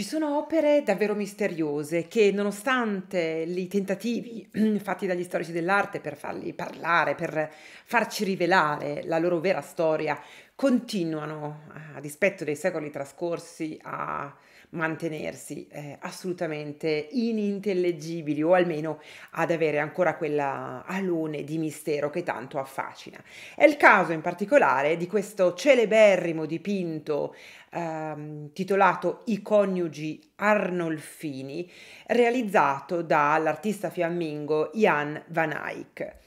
Ci sono opere davvero misteriose che, nonostante i tentativi fatti dagli storici dell'arte per farli parlare, per farci rivelare la loro vera storia, continuano, a dispetto dei secoli trascorsi, a mantenersi eh, assolutamente inintellegibili o almeno ad avere ancora quella alone di mistero che tanto affascina. È il caso in particolare di questo celeberrimo dipinto ehm, titolato I coniugi Arnolfini, realizzato dall'artista fiammingo Jan van Eyck.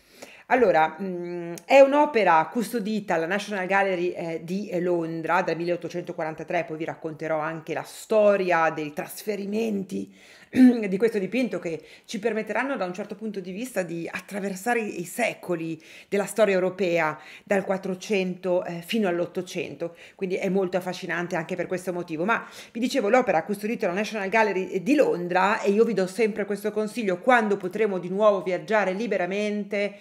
Allora, mm, è un'opera custodita alla National Gallery eh, di Londra dal 1843, poi vi racconterò anche la storia dei trasferimenti di questo dipinto che ci permetteranno da un certo punto di vista di attraversare i secoli della storia europea dal 400 eh, fino all'800, quindi è molto affascinante anche per questo motivo. Ma vi dicevo, l'opera ha custodito la National Gallery eh, di Londra e io vi do sempre questo consiglio quando potremo di nuovo viaggiare liberamente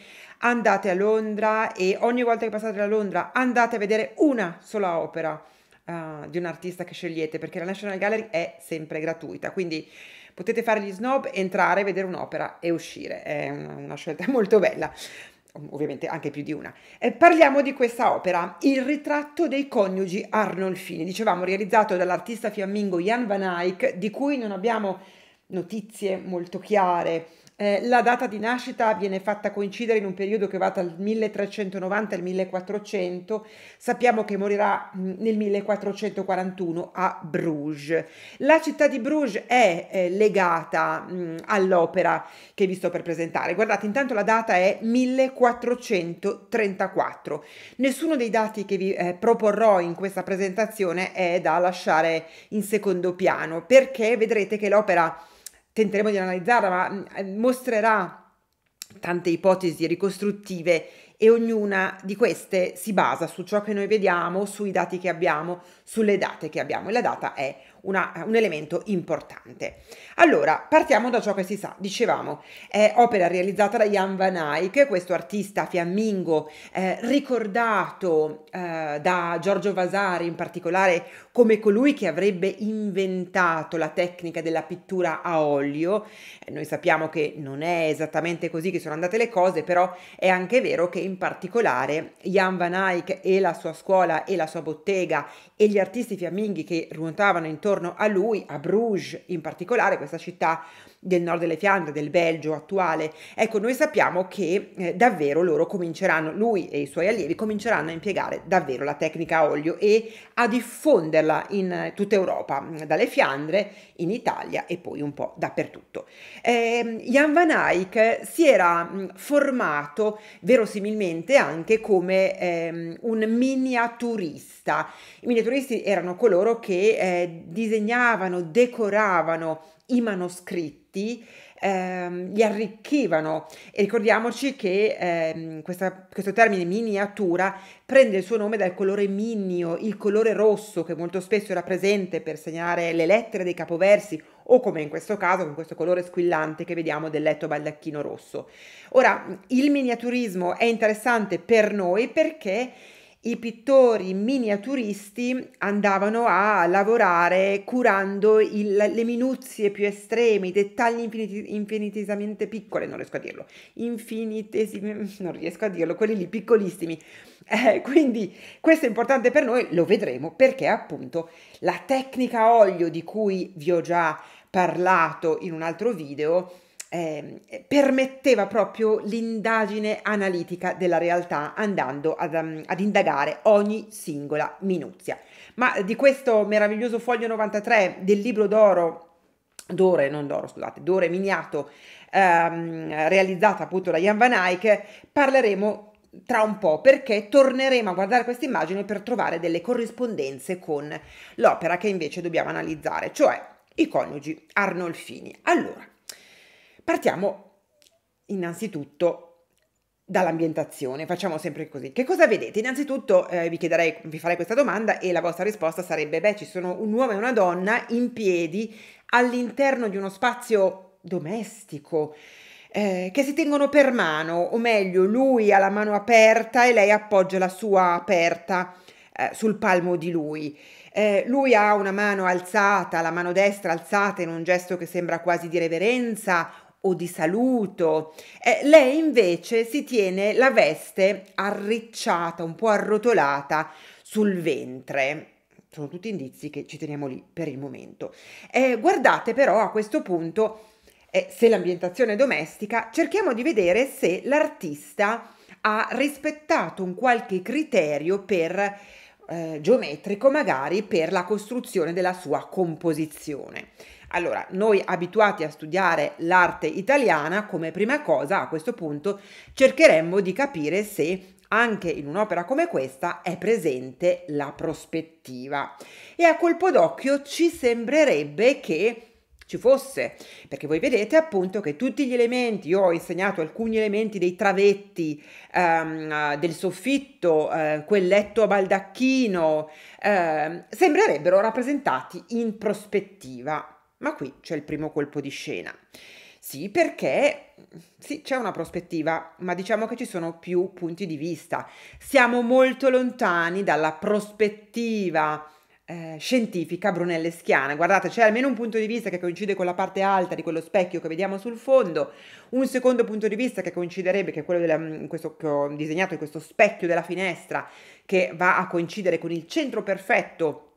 andate a Londra e ogni volta che passate da Londra andate a vedere una sola opera uh, di un artista che scegliete perché la National Gallery è sempre gratuita, quindi potete fare gli snob, entrare, vedere un'opera e uscire, è una, scelta molto bella ovviamente anche più di una. Eh, parliamo di questa opera, Il ritratto dei coniugi Arnolfini, dicevamo realizzato dall'artista fiammingo Jan van Eyck, di cui non abbiamo notizie molto chiare eh, la data di nascita viene fatta coincidere in un periodo che va dal 1390 al 1400. Sappiamo che morirà mm, nel 1441 a Bruges. La città di Bruges è eh, legata mm, all'opera che vi sto per presentare. Guardate, intanto la data è 1434. Nessuno dei dati che vi eh, proporrò in questa presentazione è da lasciare in secondo piano perché vedrete che l'opera tenteremo di analizzarla, ma mm, eh, mostrerà tante ipotesi ricostruttive e ognuna di queste si basa su ciò che noi vediamo, sui dati che abbiamo, sulle date che abbiamo e la data è una, un elemento importante. Allora, partiamo da ciò che si sa. Dicevamo, è opera realizzata da Jan van Eyck, questo artista fiammingo eh, ricordato eh, da Giorgio Vasari, in particolare come colui che avrebbe inventato la tecnica della pittura a olio. Eh, noi sappiamo che non è esattamente così che sono andate le cose, però è anche vero che in particolare Jan van Eyck e la sua scuola e la sua bottega e gli artisti fiamminghi che ruotavano intorno a lui, a Bruges in particolare, questa città del nord delle Fiandre, del Belgio attuale, ecco noi sappiamo che eh, davvero loro cominceranno, lui e i suoi allievi cominceranno a impiegare davvero la tecnica a olio e a diffondere venderla in tutta Europa, dalle Fiandre in Italia e poi un po' dappertutto. Eh, Jan van Eyck si era formato verosimilmente anche come eh, un miniaturista. I miniaturisti erano coloro che eh, disegnavano, decoravano i manoscritti ehm, li arricchivano. E ricordiamoci che ehm, questa, questo termine miniatura prende il suo nome dal colore minio, il colore rosso che molto spesso era presente per segnare le lettere dei capoversi o come in questo caso con questo colore squillante che vediamo del letto baldacchino rosso. Ora, il miniaturismo è interessante per noi perché i pittori miniaturisti andavano a lavorare curando il, le minuzie più estreme, i dettagli infiniti, infinitesimamente piccoli, non riesco a dirlo, infinitesimamente, non riesco a dirlo, quelli lì piccolissimi. Eh, quindi questo è importante per noi, lo vedremo perché appunto la tecnica olio di cui vi ho già parlato in un altro video eh, permetteva proprio l'indagine analitica della realtà andando ad, um, ad, indagare ogni singola minuzia. Ma di questo meraviglioso foglio 93 del libro d'oro, d'ore, non d'oro, scusate, d'ore miniato, ehm, realizzato appunto da Jan Van Eyck, parleremo tra un po' perché torneremo a guardare questa immagine per trovare delle corrispondenze con l'opera che invece dobbiamo analizzare, cioè i coniugi Arnolfini. Allora, Partiamo innanzitutto dall'ambientazione, facciamo sempre così. Che cosa vedete? Innanzitutto eh, vi chiederei, vi farei questa domanda e la vostra risposta sarebbe, beh, ci sono un uomo e una donna in piedi all'interno di uno spazio domestico, eh, che si tengono per mano, o meglio, lui ha la mano aperta e lei appoggia la sua aperta eh, sul palmo di lui. Eh, lui ha una mano alzata, la mano destra alzata in un gesto che sembra quasi di reverenza o di saluto. Eh, lei invece si tiene la veste arricciata, un po' arrotolata sul ventre. Sono tutti indizi che ci teniamo lì per il momento. Eh, guardate però a questo punto, eh, se l'ambientazione è domestica, cerchiamo di vedere se l'artista ha rispettato un qualche criterio per eh, geometrico magari per la costruzione della sua composizione. Allora, noi abituati a studiare l'arte italiana, come prima cosa a questo punto cercheremmo di capire se anche in un'opera come questa è presente la prospettiva. E a colpo d'occhio ci sembrerebbe che ci fosse, perché voi vedete appunto che tutti gli elementi, io ho insegnato alcuni elementi dei travetti, ehm, del soffitto, eh, quel letto a baldacchino, ehm, sembrerebbero rappresentati in prospettiva. Ma qui c'è il primo colpo di scena. Sì, perché sì, c'è una prospettiva, ma diciamo che ci sono più punti di vista. Siamo molto lontani dalla prospettiva eh, scientifica brunelleschiana. Guardate, c'è almeno un punto di vista che coincide con la parte alta di quello specchio che vediamo sul fondo, un secondo punto di vista che coinciderebbe, che è quello della, mm, questo, che ho disegnato, questo specchio della finestra, che va a coincidere con il centro perfetto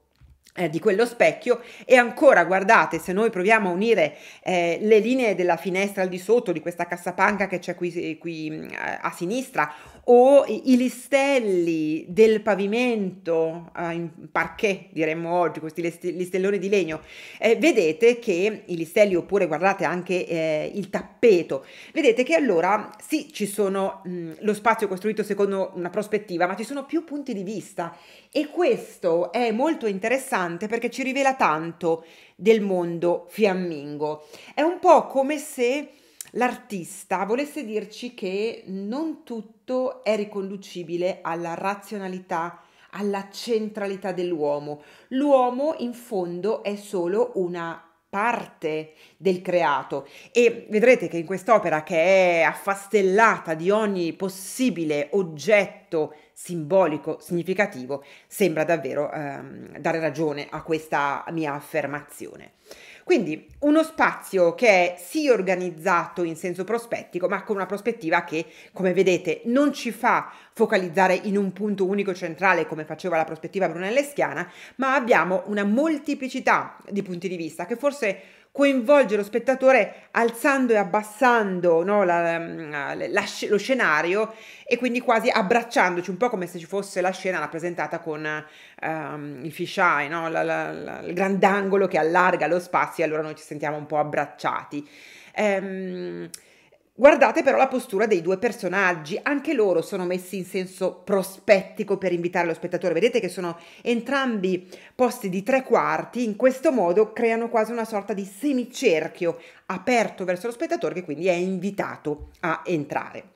eh, di quello specchio e ancora guardate se noi proviamo a unire eh, le linee della finestra al di sotto di questa cassapanca che c'è qui, qui eh, a sinistra o i listelli del pavimento, eh, in parquet diremmo oggi, questi listelloni di legno, eh, vedete che i listelli oppure guardate anche eh, il tappeto, vedete che allora sì ci sono mh, lo spazio costruito secondo una prospettiva, ma ci sono più punti di vista e questo è molto interessante perché ci rivela tanto del mondo fiammingo. È un po' come se l'artista volesse dirci che non tutto è riconducibile alla razionalità, alla centralità dell'uomo. L'uomo in fondo è solo una parte del creato e vedrete che in quest'opera che è affastellata di ogni possibile oggetto simbolico significativo sembra davvero ehm, dare ragione a questa mia affermazione. Quindi uno spazio che è sì organizzato in senso prospettico, ma con una prospettiva che, come vedete, non ci fa focalizzare in un punto unico centrale come faceva la prospettiva brunelleschiana, ma abbiamo una molteplicità di punti di vista che forse coinvolge lo spettatore alzando e abbassando no, la, mm, la, la, lo scenario e quindi quasi abbracciandoci un po' come se ci fosse la scena rappresentata con um, il fisheye, no? il grandangolo che allarga lo spazio e allora noi ci sentiamo un po' abbracciati. Ehm... Guardate però la postura dei due personaggi, anche loro sono messi in senso prospettico per invitare lo spettatore, vedete che sono entrambi posti di tre quarti, in questo modo creano quasi una sorta di semicerchio aperto verso lo spettatore che quindi è invitato a entrare.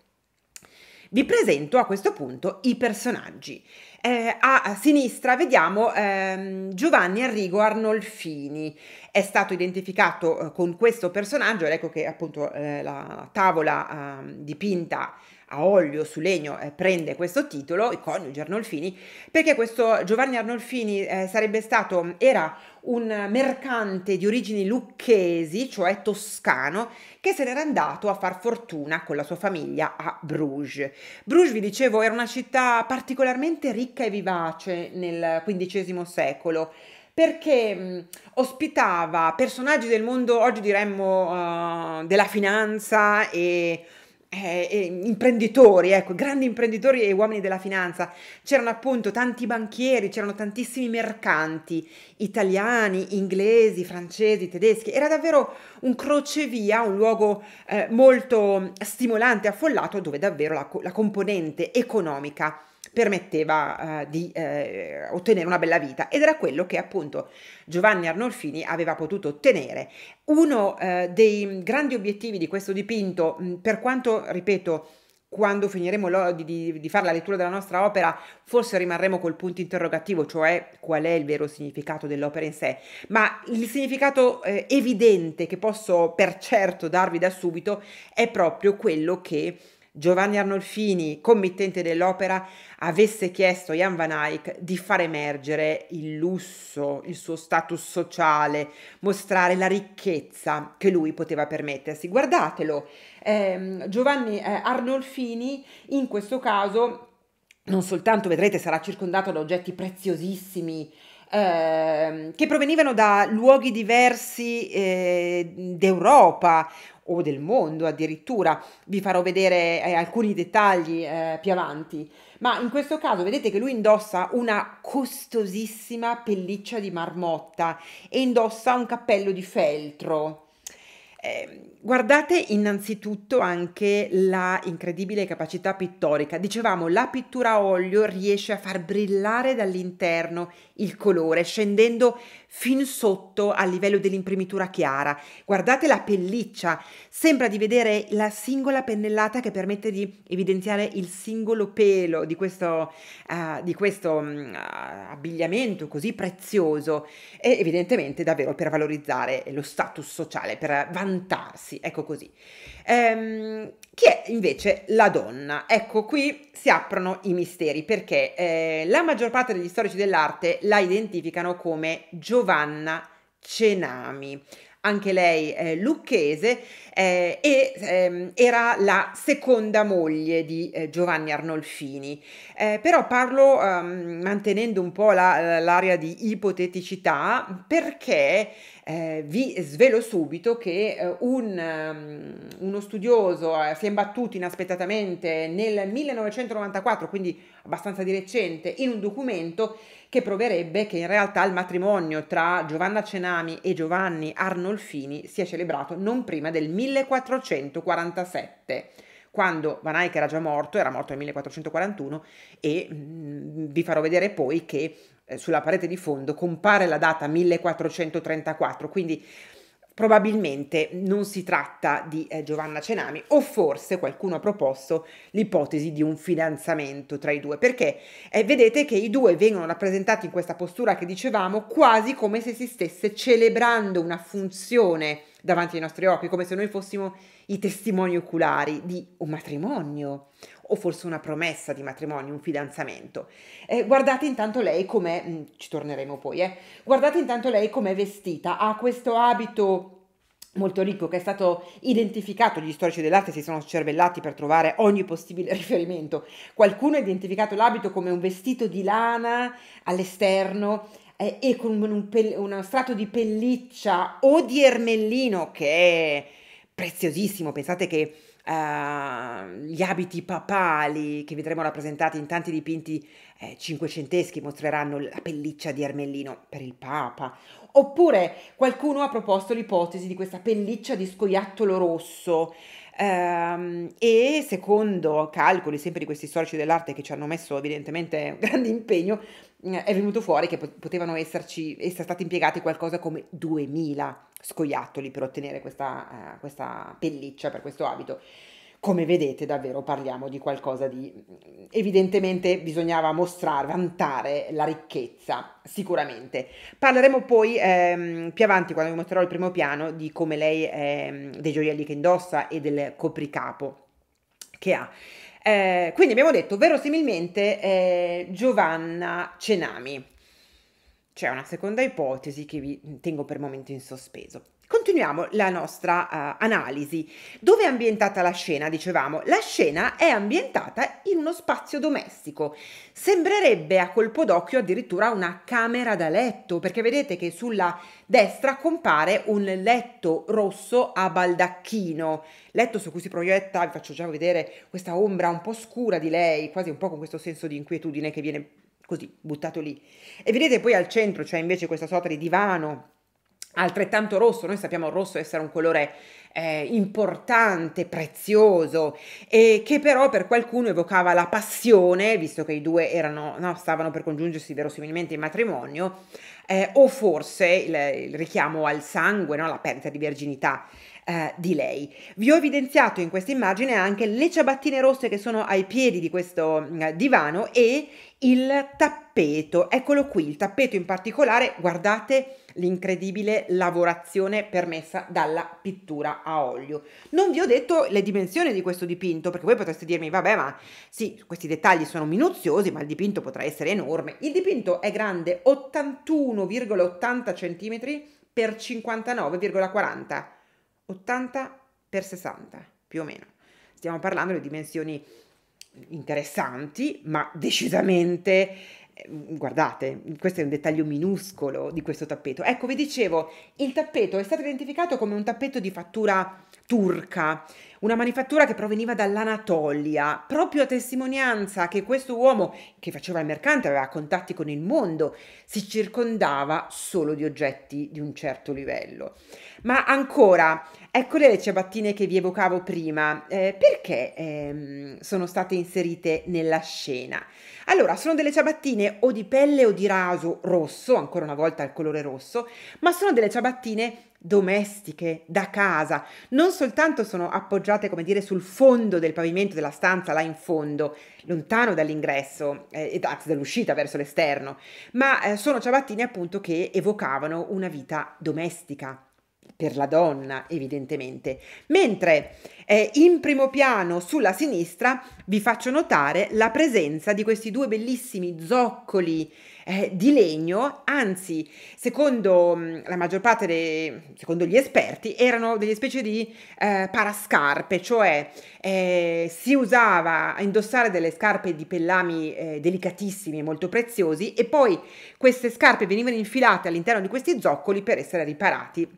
Vi presento a questo punto i personaggi. Eh, a sinistra vediamo ehm, Giovanni Arrigo Arnolfini, è stato identificato eh, con questo personaggio ecco che appunto eh, la tavola ehm, dipinta a olio su legno eh, prende questo titolo, i coniugi Arnolfini, perché questo Giovanni Arnolfini eh, sarebbe stato, era un mercante di origini lucchesi, cioè toscano, che se n'era andato a far fortuna con la sua famiglia a Bruges. Bruges, vi dicevo, era una città particolarmente ricca e vivace nel XV secolo perché mh, ospitava personaggi del mondo, oggi diremmo, uh, della finanza e eh, imprenditori, ecco, grandi imprenditori e uomini della finanza. C'erano appunto tanti banchieri, c'erano tantissimi mercanti italiani, inglesi, francesi, tedeschi. Era davvero un crocevia, un luogo eh, molto stimolante, affollato, dove davvero la, la componente economica permetteva eh, di eh, ottenere una bella vita ed era quello che appunto Giovanni Arnolfini aveva potuto ottenere. Uno eh, dei grandi obiettivi di questo dipinto, mh, per quanto, ripeto, quando finiremo di, di, di, fare la lettura della nostra opera, forse rimarremo col punto interrogativo, cioè qual è il vero significato dell'opera in sé. Ma il significato eh, evidente che posso per certo darvi da subito è proprio quello che Giovanni Arnolfini, committente dell'opera, avesse chiesto a Jan van Eyck di far emergere il lusso, il suo status sociale, mostrare la ricchezza che lui poteva permettersi. Guardatelo, eh, Giovanni eh, Arnolfini in questo caso non soltanto vedrete sarà circondato da oggetti preziosissimi Ehm, che provenivano da luoghi diversi eh, d'Europa o del mondo addirittura. Vi farò vedere eh, alcuni dettagli eh, più avanti. Ma in questo caso vedete che lui indossa una costosissima pelliccia di marmotta e indossa un cappello di feltro. Eh, Guardate innanzitutto anche la incredibile capacità pittorica. Dicevamo, la pittura a olio riesce a far brillare dall'interno il colore, scendendo fin sotto al livello dell'imprimitura chiara. Guardate la pelliccia, sembra di vedere la singola pennellata che permette di evidenziare il singolo pelo di questo, uh, di questo uh, abbigliamento così prezioso e evidentemente davvero per valorizzare lo status sociale, per vantarsi ragazzi, ecco così. Ehm, chi è invece la donna? Ecco, qui si aprono i misteri perché eh, la maggior parte degli storici dell'arte la identificano come Giovanna Cenami anche lei eh, lucchese, eh, e ehm, era la seconda moglie di eh, Giovanni Arnolfini. Eh, però parlo ehm, mantenendo un po' la, l'area di ipoteticità perché eh, vi svelo subito che eh, un, um, uno studioso eh, si è imbattuto inaspettatamente nel 1994, quindi abbastanza di recente, in un documento che proverebbe che in realtà il matrimonio tra Giovanna Cenami e Giovanni Arnolfini si è celebrato non prima del 1447 quando Van Eyck era già morto, era morto nel 1441 e mm, vi farò vedere poi che eh, sulla parete di fondo compare la data 1434, quindi Probabilmente non si tratta di eh, Giovanna Cenami o forse qualcuno ha proposto l'ipotesi di un fidanzamento tra i due, perché eh, vedete che i due vengono rappresentati in questa postura che dicevamo quasi come se si stesse celebrando una funzione davanti ai nostri occhi, come se noi fossimo i testimoni oculari di un matrimonio o forse una promessa di matrimonio, un fidanzamento. Eh, guardate intanto lei com'è, mh, mm, ci torneremo poi, eh, guardate intanto lei com'è vestita, ha questo abito molto ricco che è stato identificato, gli storici dell'arte si sono cervellati per trovare ogni possibile riferimento, qualcuno ha identificato l'abito come un vestito di lana all'esterno eh, e con un pe- uno strato di pelliccia o di ermellino che è preziosissimo, pensate che uh, gli abiti papali che vedremo rappresentati in tanti dipinti eh, cinquecenteschi mostreranno la pelliccia di ermellino per il Papa. Oppure qualcuno ha proposto l'ipotesi di questa pelliccia di scoiattolo rosso Um, e secondo calcoli sempre di questi storici dell'arte che ci hanno messo evidentemente un grande impegno, eh, è venuto fuori che potevano esserci, essere stati impiegati qualcosa come 2000 scoiattoli per ottenere questa, uh, questa pelliccia per questo abito. Come vedete davvero parliamo di qualcosa di... Mm, evidentemente bisognava mostrare, vantare la ricchezza, sicuramente. Parleremo poi ehm, più avanti, quando vi mostrerò il primo piano, di come lei, ehm, dei gioielli che indossa e del copricapo che ha. Eh, quindi abbiamo detto verosimilmente eh, Giovanna Cenami c'è una seconda ipotesi che vi tengo per momento in sospeso. Continuiamo la nostra uh, analisi. Dove è ambientata la scena? Dicevamo, la scena è ambientata in uno spazio domestico. Sembrerebbe a colpo d'occhio addirittura una camera da letto, perché vedete che sulla destra compare un letto rosso a baldacchino, letto su cui si proietta, vi faccio già vedere questa ombra un po' scura di lei, quasi un po' con questo senso di inquietudine che viene così, buttato lì. E vedete poi al centro c'è invece questa sorta di divano altrettanto rosso, noi sappiamo il rosso essere un colore eh, importante, prezioso e che però per qualcuno evocava la passione, visto che i due erano, no, stavano per congiungersi verosimilmente in matrimonio, eh, o forse il, il, richiamo al sangue, no, la perdita di verginità. Eh, di lei. Vi ho evidenziato in questa immagine anche le ciabattine rosse che sono ai piedi di questo mm, divano e il tappeto. Eccolo qui, il tappeto in particolare, guardate l'incredibile lavorazione permessa dalla pittura a olio. Non vi ho detto le dimensioni di questo dipinto, perché voi potreste dirmi, vabbè, ma sì, questi dettagli sono minuziosi, ma il dipinto potrà essere enorme. Il dipinto è grande 81,80 cm per 59,40 cm 80 x 60 più o meno. Stiamo parlando di dimensioni interessanti, ma decisamente ehm, guardate, questo è un dettaglio minuscolo di questo tappeto. Ecco, vi dicevo, il tappeto è stato identificato come un tappeto di fattura turca, una manifattura che proveniva dall'Anatolia, proprio a testimonianza che questo uomo, che faceva il mercante, aveva contatti con il mondo, si circondava solo di oggetti di un certo livello. Ma ancora, eccole le ciabattine che vi evocavo prima, eh, perché ehm, sono state inserite nella scena? Allora, sono delle ciabattine o di pelle o di raso rosso, ancora una volta il colore rosso, ma sono delle ciabattine domestiche da casa non soltanto sono appoggiate come dire sul fondo del pavimento della stanza là in fondo lontano dall'ingresso eh, anzi dall'uscita verso l'esterno ma eh, sono ciabattine appunto che evocavano una vita domestica per la donna evidentemente mentre eh, in primo piano sulla sinistra vi faccio notare la presenza di questi due bellissimi zoccoli eh, di legno, anzi, secondo mm, la maggior parte dei, secondo gli esperti, erano delle specie di eh, parascarpe, cioè eh, si usava a indossare delle scarpe di pellami eh, delicatissimi e molto preziosi e poi queste scarpe venivano infilate all'interno di questi zoccoli per essere riparati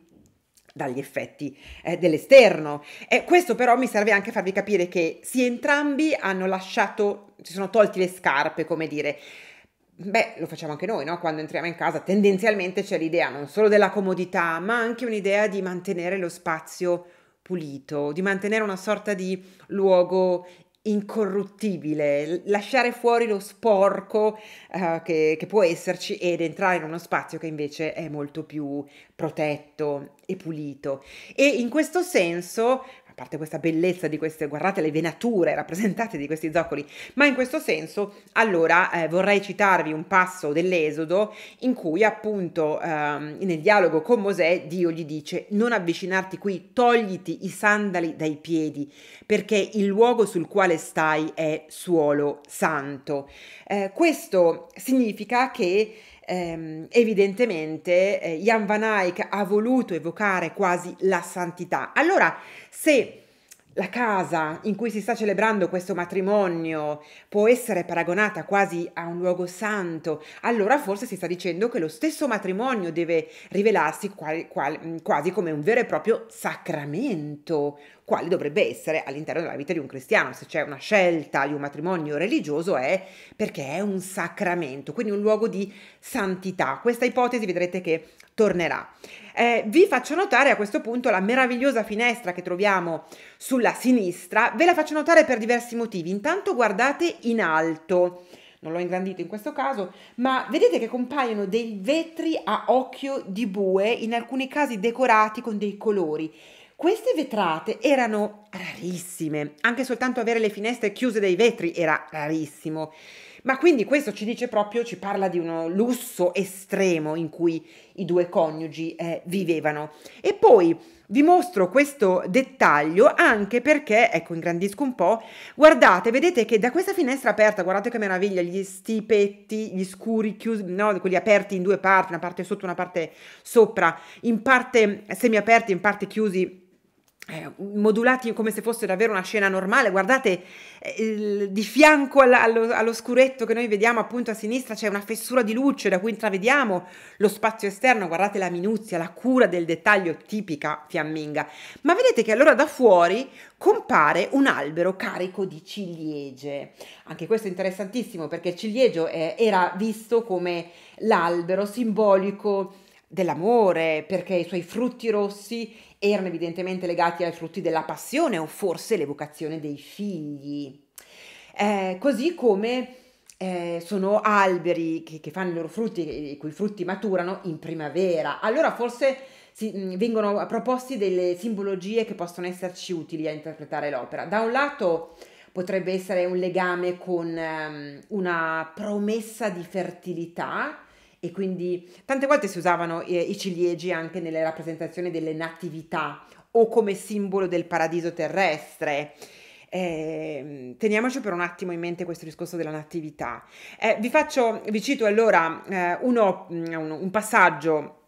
dagli effetti eh, dell'esterno. E questo però mi serve anche a farvi capire che sì, entrambi hanno lasciato, si sono tolti le scarpe, come dire, Beh, lo facciamo anche noi, no? Quando entriamo in casa tendenzialmente c'è l'idea non solo della comodità, ma anche un'idea di mantenere lo spazio pulito, di mantenere una sorta di luogo incorruttibile, lasciare fuori lo sporco uh, che, che, può esserci ed entrare in uno spazio che invece è molto più protetto e pulito. E in questo senso a parte questa bellezza di queste, guardate le venature rappresentate di questi zoccoli, ma in questo senso allora eh, vorrei citarvi un passo dell'Esodo in cui appunto ehm, nel dialogo con Mosè Dio gli dice non avvicinarti qui, togliti i sandali dai piedi perché il luogo sul quale stai è suolo santo. Eh, questo significa che ehm, evidentemente eh, Jan Van Eyck ha voluto evocare quasi la santità. Allora, se la casa in cui si sta celebrando questo matrimonio può essere paragonata quasi a un luogo santo, allora forse si sta dicendo che lo stesso matrimonio deve rivelarsi quali, quali, mm, quasi come un vero e proprio sacramento, quale dovrebbe essere all'interno della vita di un cristiano. Se c'è una scelta di un matrimonio religioso è perché è un sacramento, quindi un luogo di santità. Questa ipotesi vedrete che tornerà. Eh, vi faccio notare a questo punto la meravigliosa finestra che troviamo sulla sinistra, ve la faccio notare per diversi motivi. Intanto guardate in alto, non l'ho ingrandito in questo caso, ma vedete che compaiono dei vetri a occhio di bue, in alcuni casi decorati con dei colori. Queste vetrate erano rarissime, anche soltanto avere le finestre chiuse dai vetri era rarissimo. Ma quindi questo ci dice proprio, ci parla di uno lusso estremo in cui i due coniugi eh, vivevano. E poi vi mostro questo dettaglio anche perché, ecco, ingrandisco un po', guardate, vedete che da questa finestra aperta, guardate che meraviglia, gli stipetti, gli scuri chiusi, no, quelli aperti in due parti, una parte sotto, una parte sopra, in parte semiaperti, in parte chiusi eh, modulati come se fosse davvero una scena normale. Guardate, eh, di fianco alla, allo, allo, scuretto che noi vediamo appunto a sinistra c'è una fessura di luce da cui intravediamo lo spazio esterno. Guardate la minuzia, la cura del dettaglio tipica fiamminga. Ma vedete che allora da fuori compare un albero carico di ciliegie. Anche questo è interessantissimo perché il ciliegio eh, era visto come l'albero simbolico dell'amore perché i suoi frutti rossi erano evidentemente legati ai frutti della passione o forse l'evocazione dei figli. Eh, così come eh, sono alberi che, che, fanno i loro frutti, i cui frutti maturano in primavera. Allora forse si, mm, vengono proposti delle simbologie che possono esserci utili a interpretare l'opera. Da un lato potrebbe essere un legame con um, una promessa di fertilità, e quindi tante volte si usavano eh, i ciliegi anche nelle rappresentazioni delle natività o come simbolo del paradiso terrestre. Eh, teniamoci per un attimo in mente questo discorso della natività. Eh, vi, faccio, vi cito allora eh, uno, mm, un, un passaggio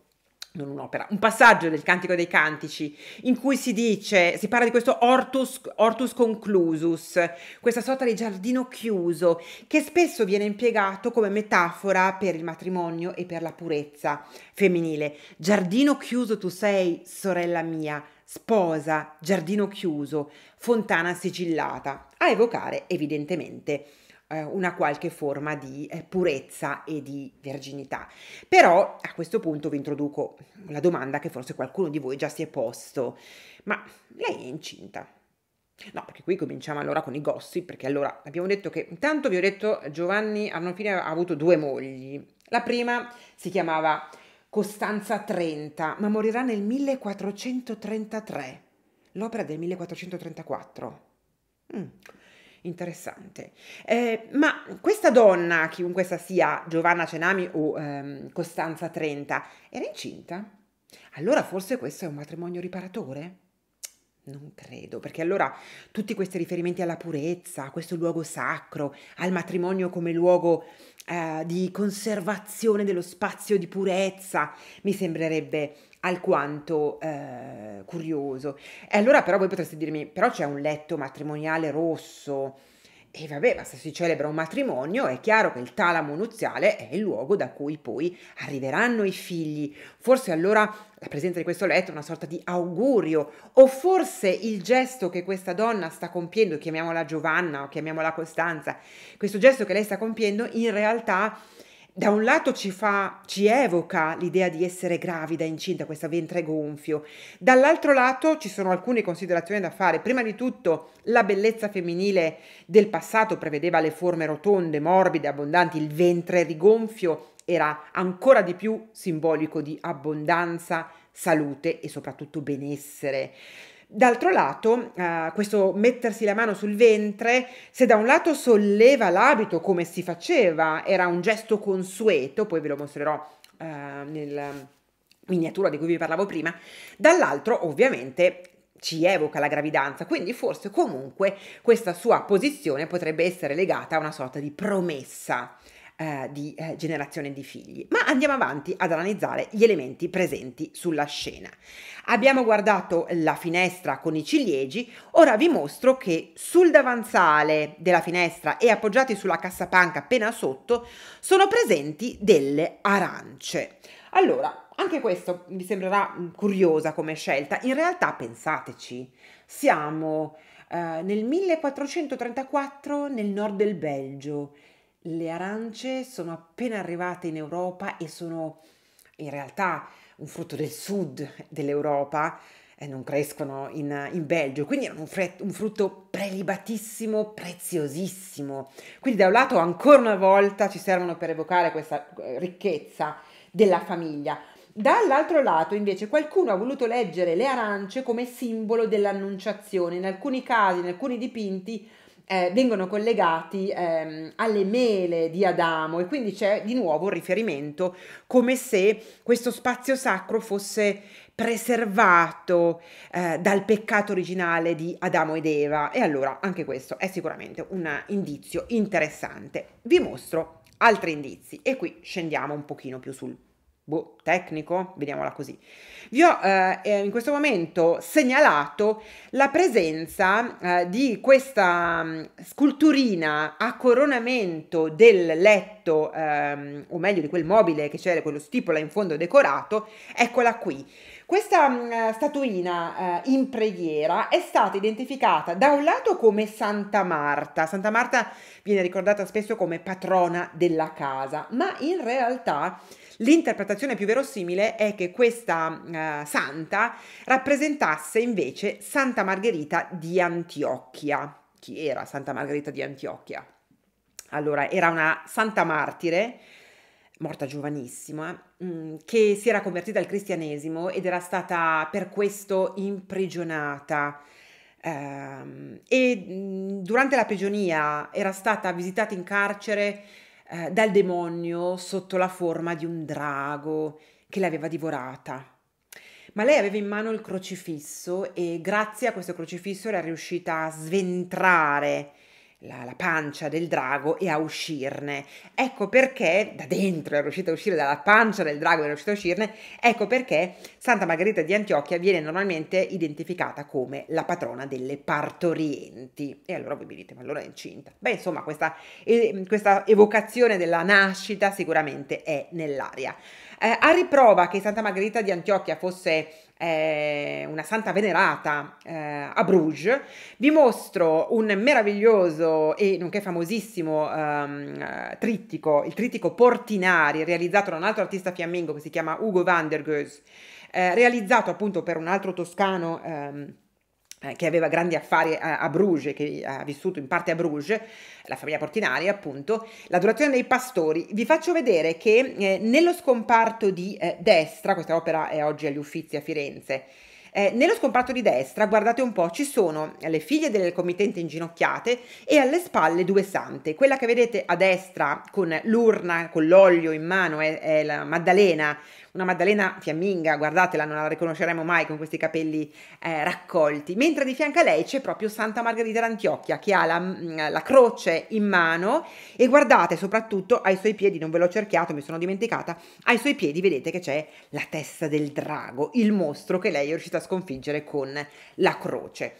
non un'opera, un passaggio del Cantico dei Cantici in cui si dice, si parla di questo hortus, hortus, conclusus, questa sorta di giardino chiuso che spesso viene impiegato come metafora per il matrimonio e per la purezza femminile. Giardino chiuso tu sei, sorella mia, sposa, giardino chiuso, fontana sigillata, a evocare evidentemente eh, una qualche forma di eh, purezza e di verginità. Però a questo punto vi introduco la domanda che forse qualcuno di voi già si è posto, ma lei è incinta? No, perché qui cominciamo allora con i gossip, perché allora abbiamo detto che intanto vi ho detto Giovanni Arnolfini ha avuto due mogli. La prima si chiamava Costanza 30, ma morirà nel 1433, l'opera del 1434. Mm interessante. Eh, ma questa donna, chiunque essa sia, Giovanna Cenami o ehm, Costanza Trenta, era incinta? Allora forse questo è un matrimonio riparatore? Non credo, perché allora tutti questi riferimenti alla purezza, a questo luogo sacro, al matrimonio come luogo eh, di conservazione dello spazio di purezza, mi sembrerebbe alquanto eh, curioso. E allora però voi potreste dirmi, però c'è un letto matrimoniale rosso. E vabbè, ma se si celebra un matrimonio è chiaro che il talamo nuziale è il luogo da cui poi arriveranno i figli. Forse allora la presenza di questo letto è una sorta di augurio, o forse il gesto che questa donna sta compiendo, chiamiamola Giovanna o chiamiamola Costanza, questo gesto che lei sta compiendo in realtà da un lato ci fa, ci evoca l'idea di essere gravida, incinta, questo ventre gonfio, dall'altro lato ci sono alcune considerazioni da fare. Prima di tutto, la bellezza femminile del passato prevedeva le forme rotonde, morbide, abbondanti, il ventre rigonfio era ancora di più simbolico di abbondanza, salute e soprattutto benessere. D'altro lato, eh, questo mettersi la mano sul ventre, se da un lato solleva l'abito come si faceva, era un gesto consueto, poi ve lo mostrerò eh, nella miniatura di cui vi parlavo prima, dall'altro ovviamente ci evoca la gravidanza, quindi forse comunque questa sua posizione potrebbe essere legata a una sorta di promessa eh, di eh, generazione di figli. Ma andiamo avanti ad analizzare gli elementi presenti sulla scena. Abbiamo guardato la finestra con i ciliegi, ora vi mostro che sul davanzale della finestra e appoggiati sulla cassapanca appena sotto sono presenti delle arance. Allora, anche questo vi sembrerà mm, curiosa come scelta, in realtà pensateci, siamo eh, nel 1434 nel nord del Belgio, le arance sono appena arrivate in Europa e sono in realtà un frutto del sud dell'Europa e eh, non crescono in, in Belgio, quindi erano un, fret, un frutto prelibatissimo, preziosissimo. Quindi da un lato ancora una volta ci servono per evocare questa eh, ricchezza della famiglia, Dall'altro lato, invece, qualcuno ha voluto leggere le arance come simbolo dell'annunciazione. In alcuni casi, in alcuni dipinti, eh, vengono collegati ehm, alle mele di Adamo e quindi c'è di nuovo un riferimento come se questo spazio sacro fosse preservato eh, dal peccato originale di Adamo ed Eva e allora anche questo è sicuramente un indizio interessante. Vi mostro altri indizi e qui scendiamo un pochino più sul boh, tecnico, vediamola così. Vi ho eh, eh, in questo momento segnalato la presenza eh, di questa um, sculturina a coronamento del letto, ehm, o meglio di quel mobile che c'era, quello stipola in fondo decorato, eccola qui. Questa mh, mm, statuina eh, in preghiera è stata identificata da un lato come Santa Marta, Santa Marta viene ricordata spesso come patrona della casa, ma in realtà l'interpretazione più verosimile è che questa mm, eh, santa rappresentasse invece Santa Margherita di Antiochia. Chi era Santa Margherita di Antiochia? Allora, era una santa martire morta giovanissima, mm, che si era convertita al cristianesimo ed era stata per questo imprigionata. Ehm, e mm, durante la prigionia era stata visitata in carcere eh, dal demonio sotto la forma di un drago che l'aveva divorata. Ma lei aveva in mano il crocifisso e grazie a questo crocifisso era riuscita a sventrare la, la, pancia del drago e a uscirne. Ecco perché, da dentro è riuscita a uscire dalla pancia del drago e è riuscita a uscirne, ecco perché Santa Margherita di Antiochia viene normalmente identificata come la patrona delle partorienti. E allora voi mi dite, ma allora è incinta? Beh, insomma, questa, eh, questa evocazione della nascita sicuramente è nell'aria. Eh, a riprova che Santa Margherita di Antiochia fosse eh, una santa venerata eh, a Bruges, vi mostro un meraviglioso e nonché famosissimo ehm, eh, trittico, il trittico Portinari, realizzato da un altro artista fiammingo che si chiama Ugo van der Goes, eh, realizzato appunto per un altro toscano. Ehm, eh, che aveva grandi affari a, a, Bruges, che ha vissuto in parte a Bruges, la famiglia Portinari appunto, la durazione dei pastori, vi faccio vedere che eh, nello scomparto di eh, destra, questa opera è oggi agli Uffizi a Firenze, eh, nello scomparto di destra, guardate un po', ci sono le figlie delle committenti inginocchiate e alle spalle due sante. Quella che vedete a destra con l'urna, con l'olio in mano è, è la Maddalena, una Maddalena fiamminga, guardatela, non la riconosceremo mai con questi capelli eh, raccolti, mentre di fianco a lei c'è proprio Santa Margherita d'Antiochia che ha la, mm, la croce in mano e guardate soprattutto ai suoi piedi, non ve l'ho cerchiato, mi sono dimenticata, ai suoi piedi vedete che c'è la testa del drago, il mostro che lei è riuscita a sconfiggere con la croce.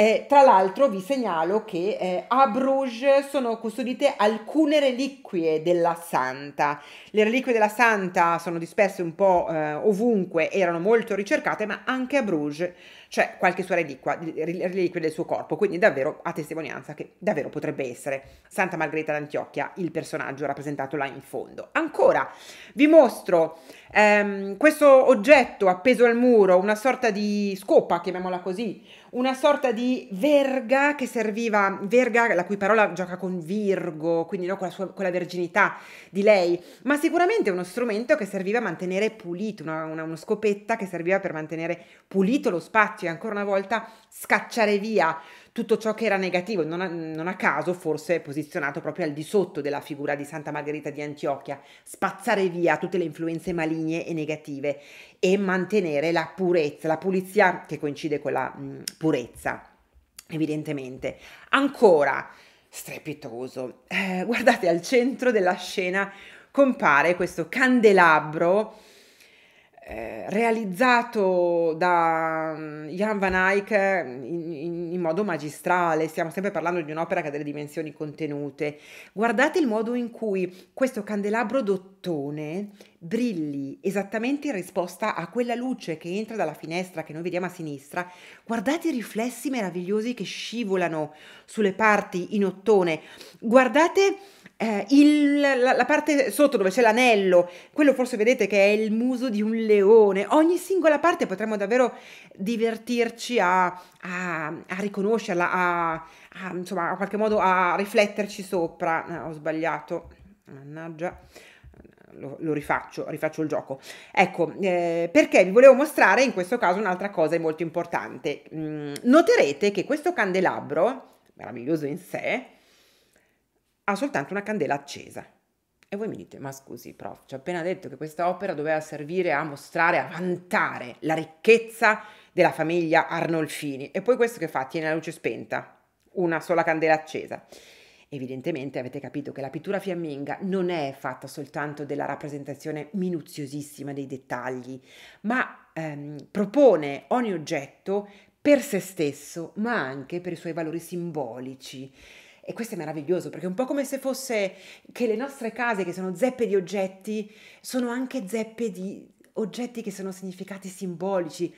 Eh, tra l'altro vi segnalo che eh, a Bruges sono custodite alcune reliquie della santa. Le reliquie della santa sono disperse un po' eh, ovunque, erano molto ricercate, ma anche a Bruges cioè qualche sua reliquia, reliquia del suo corpo, quindi davvero a testimonianza che davvero potrebbe essere Santa Margherita d'Antiochia il personaggio rappresentato là in fondo. Ancora vi mostro ehm, questo oggetto appeso al muro, una sorta di scopa, chiamiamola così, una sorta di verga che serviva, verga la cui parola gioca con virgo, quindi no, con, la sua, con la verginità di lei, ma sicuramente uno strumento che serviva a mantenere pulito, una, una, una scopetta che serviva per mantenere pulito lo spazio farci ancora una volta scacciare via tutto ciò che era negativo, non a, non a, caso forse posizionato proprio al di sotto della figura di Santa Margherita di Antiochia, spazzare via tutte le influenze maligne e negative e mantenere la purezza, la pulizia che coincide con la mh, mm, purezza, evidentemente. Ancora, strepitoso, eh, guardate al centro della scena compare questo candelabro eh, realizzato da mm, Jan van Eyck in, in, in, modo magistrale, stiamo sempre parlando di un'opera che ha delle dimensioni contenute. Guardate il modo in cui questo candelabro d'ottone brilli esattamente in risposta a quella luce che entra dalla finestra che noi vediamo a sinistra. Guardate i riflessi meravigliosi che scivolano sulle parti in ottone. Guardate eh, il, la, la, parte sotto dove c'è l'anello, quello forse vedete che è il muso di un leone, ogni singola parte potremmo davvero divertirci a, a, a riconoscerla, a, a, insomma, a qualche modo a rifletterci sopra. No, eh, ho sbagliato, mannaggia. Lo, lo, rifaccio, rifaccio il gioco. Ecco, eh, perché vi volevo mostrare in questo caso un'altra cosa molto importante. Mm, noterete che questo candelabro, meraviglioso in sé, ha soltanto una candela accesa. E voi mi dite, ma scusi prof, ci ho appena detto che questa opera doveva servire a mostrare, a vantare la ricchezza della famiglia Arnolfini. E poi questo che fa? Tiene la luce spenta, una sola candela accesa. Evidentemente avete capito che la pittura fiamminga non è fatta soltanto della rappresentazione minuziosissima dei dettagli, ma ehm, propone ogni oggetto per se stesso, ma anche per i suoi valori simbolici. E questo è meraviglioso perché è un po' come se fosse che le nostre case, che sono zeppe di oggetti, sono anche zeppe di oggetti che sono significati simbolici,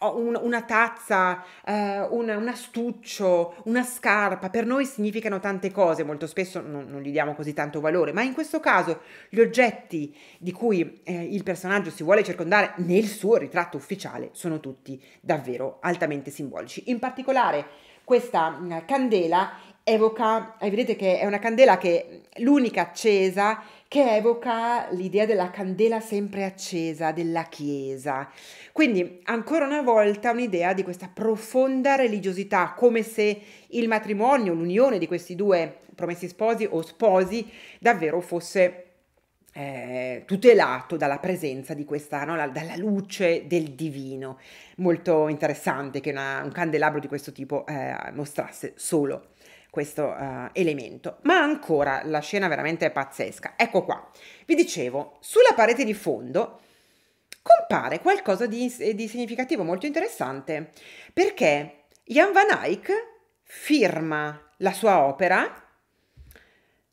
eh, una tazza, eh, un, astuccio, una scarpa, per noi significano tante cose, molto spesso non, gli diamo così tanto valore, ma in questo caso gli oggetti di cui eh, il personaggio si vuole circondare nel suo ritratto ufficiale sono tutti davvero altamente simbolici. In particolare questa mm, candela evoca, eh, vedete che è una candela che l'unica accesa che evoca l'idea della candela sempre accesa della Chiesa. Quindi ancora una volta un'idea di questa profonda religiosità, come se il matrimonio, l'unione di questi due promessi sposi o sposi davvero fosse eh, tutelato dalla presenza di questa, no? La, dalla luce del divino. Molto interessante che una, un candelabro di questo tipo eh, mostrasse solo questo uh, elemento. Ma ancora la scena veramente è pazzesca. Ecco qua, vi dicevo, sulla parete di fondo compare qualcosa di, di significativo molto interessante perché Jan van Eyck firma la sua opera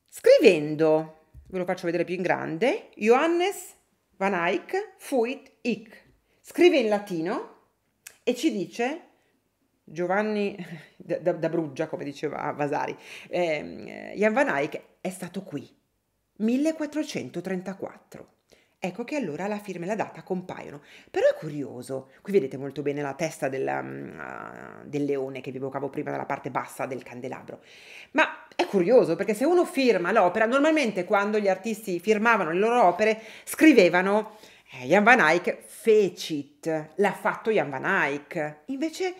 scrivendo, ve lo faccio vedere più in grande, Johannes van Eyck fuit ic, scrive in latino e ci dice Giovanni da, da, Bruggia, come diceva Vasari, ehm, eh, Jan van Eyck è stato qui, 1434. Ecco che allora la firma e la data compaiono. Però è curioso, qui vedete molto bene la testa del, uh, mm, ah, del leone che vi evocavo prima dalla parte bassa del candelabro. Ma è curioso perché se uno firma l'opera, normalmente quando gli artisti firmavano le loro opere scrivevano eh, Jan van Eyck fecit, l'ha fatto Jan van Eyck. Invece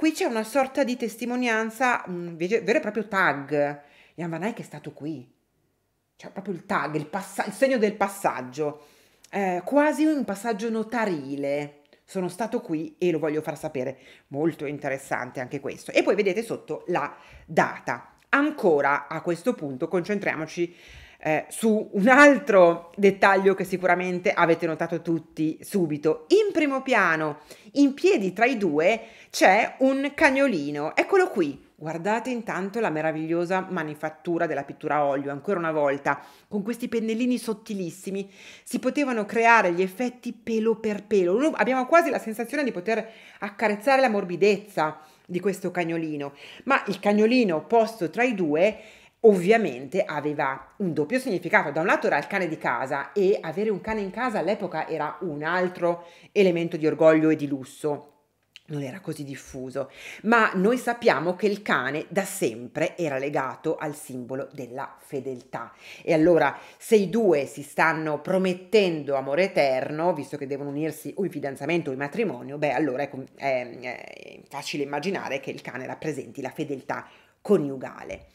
Qui c'è una sorta di testimonianza, un vero e proprio tag. Jan Van Eyck è stato qui. C'è cioè, proprio il tag, il, passa- il segno del passaggio. Eh, quasi un passaggio notarile. Sono stato qui e lo voglio far sapere. Molto interessante anche questo. E poi vedete sotto la data. Ancora a questo punto concentriamoci eh, su un altro dettaglio che sicuramente avete notato tutti subito. In primo piano, in piedi tra i due, c'è un cagnolino. Eccolo qui. Guardate intanto la meravigliosa manifattura della pittura a olio, ancora una volta, con questi pennellini sottilissimi si potevano creare gli effetti pelo per pelo. Abbiamo quasi la sensazione di poter accarezzare la morbidezza di questo cagnolino, ma il cagnolino posto tra i due ovviamente aveva un doppio significato. Da un lato era il cane di casa e avere un cane in casa all'epoca era un altro elemento di orgoglio e di lusso. Non era così diffuso, ma noi sappiamo che il cane da sempre era legato al simbolo della fedeltà. E allora, se i due si stanno promettendo amore eterno, visto che devono unirsi o in fidanzamento o in matrimonio, beh, allora è, è, è facile immaginare che il cane rappresenti la fedeltà coniugale.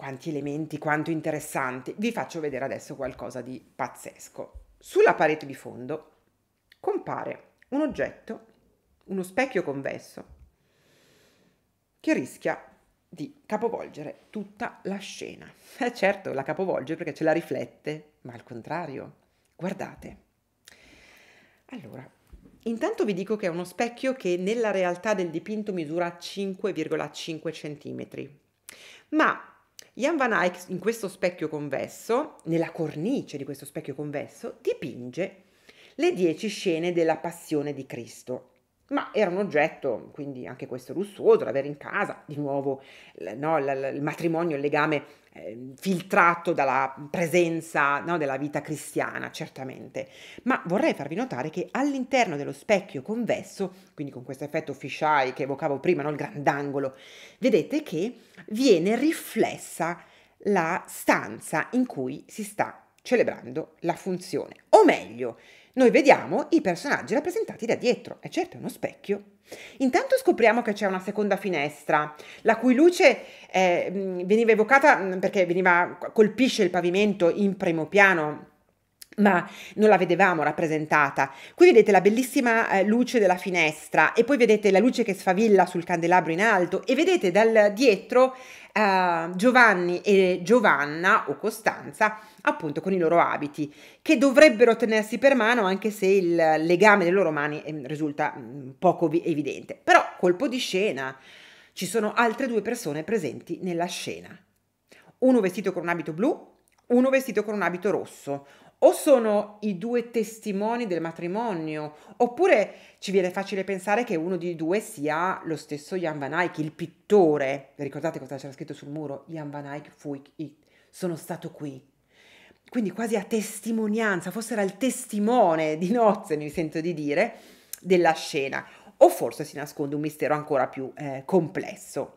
Quanti elementi, quanto interessanti. Vi faccio vedere adesso qualcosa di pazzesco. Sulla parete di fondo compare un oggetto, uno specchio convesso, che rischia di capovolgere tutta la scena. Eh certo, la capovolge perché ce la riflette, ma al contrario. Guardate. Allora, intanto vi dico che è uno specchio che nella realtà del dipinto misura 5,5 cm, ma Jan van Eyck in questo specchio convesso, nella cornice di questo specchio convesso, dipinge le dieci scene della passione di Cristo ma era un oggetto, quindi anche questo lussuoso, oh, da avere in casa, di nuovo no, il matrimonio, il legame eh, filtrato dalla presenza no, della vita cristiana, certamente. Ma vorrei farvi notare che all'interno dello specchio convesso, quindi con questo effetto fisheye che evocavo prima, no, il grandangolo, vedete che viene riflessa la stanza in cui si sta celebrando la funzione, o meglio, noi vediamo i personaggi rappresentati da dietro, certo è certo uno specchio. Intanto scopriamo che c'è una seconda finestra, la cui luce eh, veniva evocata perché veniva, colpisce il pavimento in primo piano ma non la vedevamo rappresentata. Qui vedete la bellissima eh, luce della finestra e poi vedete la luce che sfavilla sul candelabro in alto e vedete dal dietro eh, Giovanni e Giovanna o Costanza appunto con i loro abiti, che dovrebbero tenersi per mano anche se il legame delle loro mani ehm, risulta mm, poco evidente. Però colpo di scena, ci sono altre due persone presenti nella scena. Uno vestito con un abito blu, uno vestito con un abito rosso. O sono i due testimoni del matrimonio, oppure ci viene facile pensare che uno di due sia lo stesso Jan van Eyck, il pittore. ricordate cosa c'era scritto sul muro? Jan van Eyck fu It. Sono stato qui, quindi quasi a testimonianza, forse era il testimone di nozze, mi sento di dire, della scena, o forse si nasconde un mistero ancora più eh, complesso.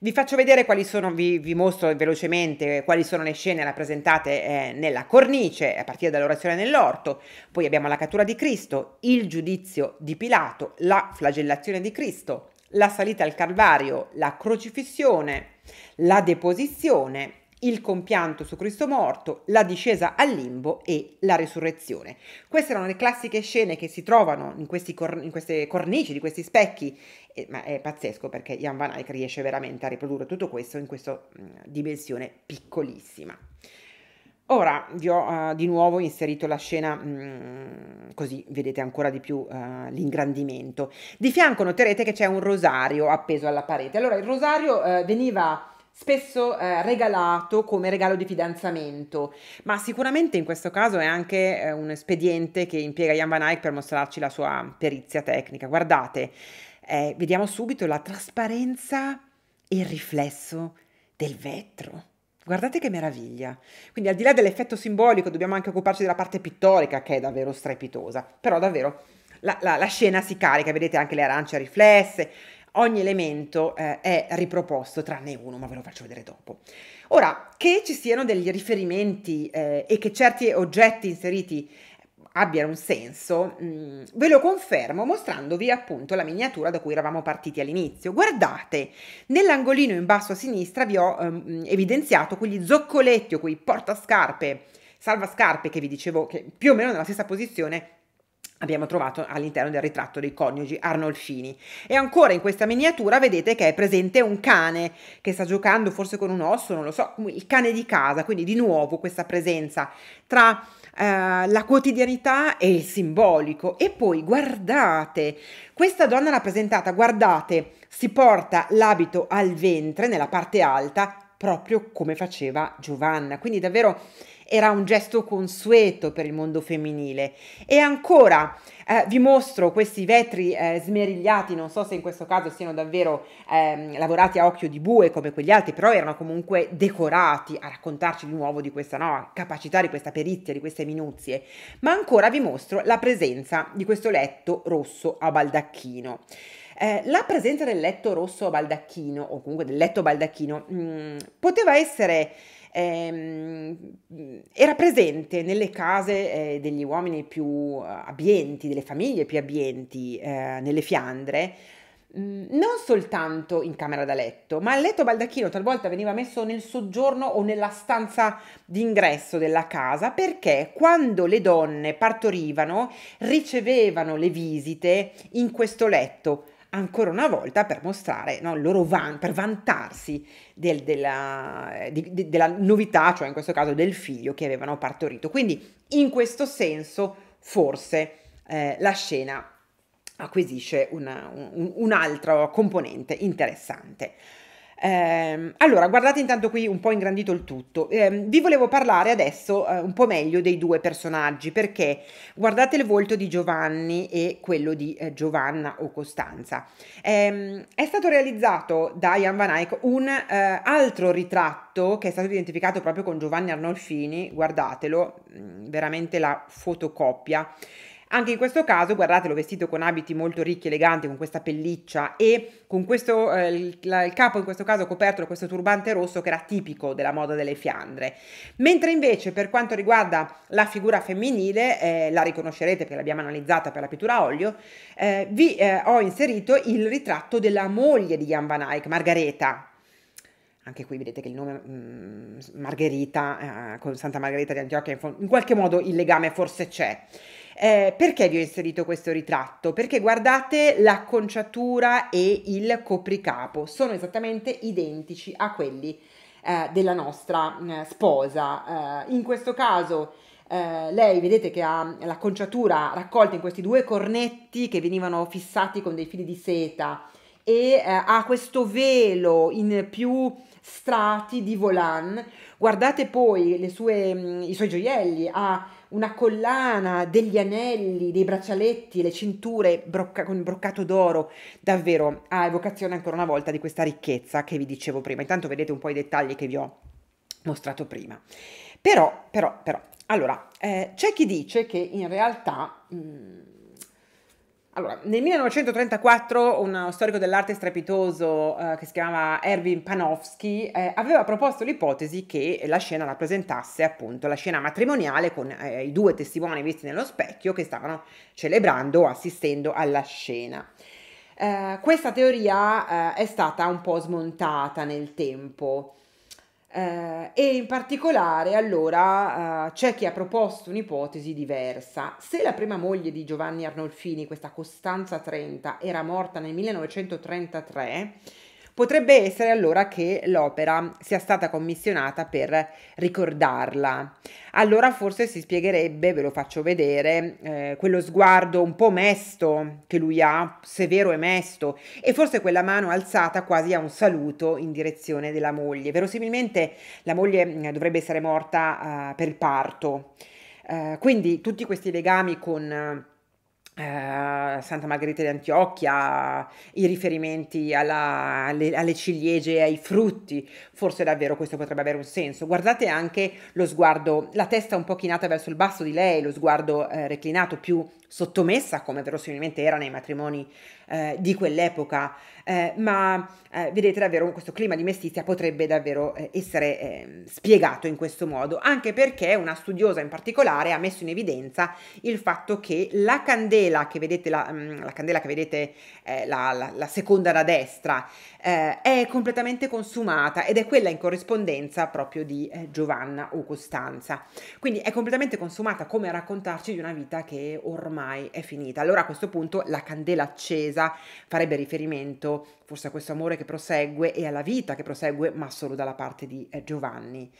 Vi faccio vedere quali sono, vi, vi, mostro velocemente quali sono le scene rappresentate eh, nella cornice, a partire dall'orazione nell'orto, poi abbiamo la cattura di Cristo, il giudizio di Pilato, la flagellazione di Cristo, la salita al Calvario, la crocifissione, la deposizione, il compianto su Cristo morto, la discesa al limbo e la resurrezione. Queste erano le classiche scene che si trovano in, cor- in queste cornici, di questi specchi, eh, ma è pazzesco perché Jan Van Eyck riesce veramente a riprodurre tutto questo in questa mm, dimensione piccolissima. Ora vi ho uh, di nuovo inserito la scena, mh, mm, così vedete ancora di più uh, l'ingrandimento. Di fianco noterete che c'è un rosario appeso alla parete. Allora il rosario uh, veniva spesso eh, regalato come regalo di fidanzamento, ma sicuramente in questo caso è anche eh, un espediente che impiega Jan Van Eyck per mostrarci la sua perizia tecnica. Guardate, eh, vediamo subito la trasparenza e il riflesso del vetro. Guardate che meraviglia. Quindi al di là dell'effetto simbolico dobbiamo anche occuparci della parte pittorica che è davvero strepitosa, però davvero la, la, la scena si carica, vedete anche le arance riflesse, ogni elemento eh, è riproposto tranne uno, ma ve lo faccio vedere dopo. Ora, che ci siano degli riferimenti eh, e che certi oggetti inseriti abbiano un senso, mh, mm, ve lo confermo mostrandovi appunto la miniatura da cui eravamo partiti all'inizio. Guardate, nell'angolino in basso a sinistra vi ho ehm, evidenziato quegli zoccoletti o quei portascarpe, salvascarpe che vi dicevo che più o meno nella stessa posizione abbiamo trovato all'interno del ritratto dei coniugi Arnolfini. E ancora in questa miniatura vedete che è presente un cane che sta giocando forse con un osso, non lo so, il cane di casa, quindi di nuovo questa presenza tra eh, la quotidianità e il simbolico. E poi guardate, questa donna rappresentata, guardate, si porta l'abito al ventre nella parte alta proprio come faceva Giovanna, quindi davvero era un gesto consueto per il mondo femminile. E ancora eh, vi mostro questi vetri eh, smerigliati, non so se in questo caso siano davvero eh, lavorati a occhio di bue come quegli altri, però erano comunque decorati a raccontarci di nuovo di questa no, capacità, di questa perizia, di queste minuzie. Ma ancora vi mostro la presenza di questo letto rosso a baldacchino. Eh, la presenza del letto rosso a baldacchino, o comunque del letto baldacchino, mh, mm, poteva essere ehm, era presente nelle case eh, degli uomini più eh, abbienti, delle famiglie più abbienti eh, nelle Fiandre, mm, non soltanto in camera da letto, ma il letto baldacchino talvolta veniva messo nel soggiorno o nella stanza d'ingresso della casa perché quando le donne partorivano ricevevano le visite in questo letto ancora una volta per mostrare no, il loro van, per vantarsi del, della, eh, di, di, della novità, cioè in questo caso del figlio che avevano partorito. Quindi in questo senso forse eh, la scena acquisisce una, un, un altro componente interessante. Eh, allora, guardate intanto qui un po' ingrandito il tutto. Eh, vi volevo parlare adesso eh, un po' meglio dei due personaggi perché guardate il volto di Giovanni e quello di eh, Giovanna o Costanza. Ehm, è stato realizzato da Jan Van Eyck un eh, altro ritratto che è stato identificato proprio con Giovanni Arnolfini, guardatelo, mm, veramente la fotocopia. Anche in questo caso, guardatelo vestito con abiti molto ricchi, eleganti, con questa pelliccia e con questo, eh, il, la, il, capo in questo caso coperto da questo turbante rosso che era tipico della moda delle Fiandre. Mentre invece per quanto riguarda la figura femminile, eh, la riconoscerete perché l'abbiamo analizzata per la pittura a olio, eh, vi eh, ho inserito il ritratto della moglie di Jan van Eyck, Margareta, anche qui vedete che il nome mh, mm, Margherita, eh, con Santa Margherita di Antiochia, in, in qualche modo il legame forse c'è. Eh, perché vi ho inserito questo ritratto? Perché guardate l'acconciatura e il copricapo, sono esattamente identici a quelli eh, della nostra mm, eh, sposa. in questo caso eh, lei vedete che ha l'acconciatura raccolta in questi due cornetti che venivano fissati con dei fili di seta e eh, ha questo velo in più strati di volan. Guardate poi sue, mm, i suoi gioielli, ha una collana, degli anelli, dei braccialetti, le cinture brocca, con broccato d'oro, davvero ha evocazione ancora una volta di questa ricchezza che vi dicevo prima. Intanto vedete un po' i dettagli che vi ho mostrato prima. Però, però, però, allora, eh, c'è chi dice che in realtà... Mh, mm, allora, nel 1934 uno storico dell'arte strepitoso eh, che si chiamava Erwin Panofsky eh, aveva proposto l'ipotesi che la scena rappresentasse appunto la scena matrimoniale con eh, i due testimoni visti nello specchio che stavano celebrando o assistendo alla scena. Eh, questa teoria eh, è stata un po' smontata nel tempo. Eh, e in particolare allora eh, c'è chi ha proposto un'ipotesi diversa. Se la prima moglie di Giovanni Arnolfini, questa Costanza Trenta, era morta nel 1933, Potrebbe essere allora che l'opera sia stata commissionata per ricordarla. Allora forse si spiegherebbe, ve lo faccio vedere, eh, quello sguardo un po' mesto che lui ha, severo e mesto, e forse quella mano alzata quasi a un saluto in direzione della moglie. Verosimilmente la moglie mm, dovrebbe essere morta eh, per parto. Eh, quindi tutti questi legami con eh, Santa Margherita di Antiochia, i riferimenti alla, alle, alle, ciliegie e ai frutti, forse davvero questo potrebbe avere un senso. Guardate anche lo sguardo, la testa un po' chinata verso il basso di lei, lo sguardo eh, reclinato più sottomessa come verosimilmente era nei matrimoni eh, di quell'epoca, eh, ma eh, vedete davvero questo clima di mestizia potrebbe davvero eh, essere ehm, spiegato in questo modo, anche perché una studiosa in particolare ha messo in evidenza il fatto che la candela che vedete, la, mm, la candela che vedete, eh, la, la, la, seconda da destra, eh, è completamente consumata ed è quella in corrispondenza proprio di Giovanna o Costanza, quindi è completamente consumata come a raccontarci di una vita che ormai ormai è finita. Allora a questo punto la candela accesa farebbe riferimento forse a questo amore che prosegue e alla vita che prosegue, ma solo dalla parte di eh, Giovanni.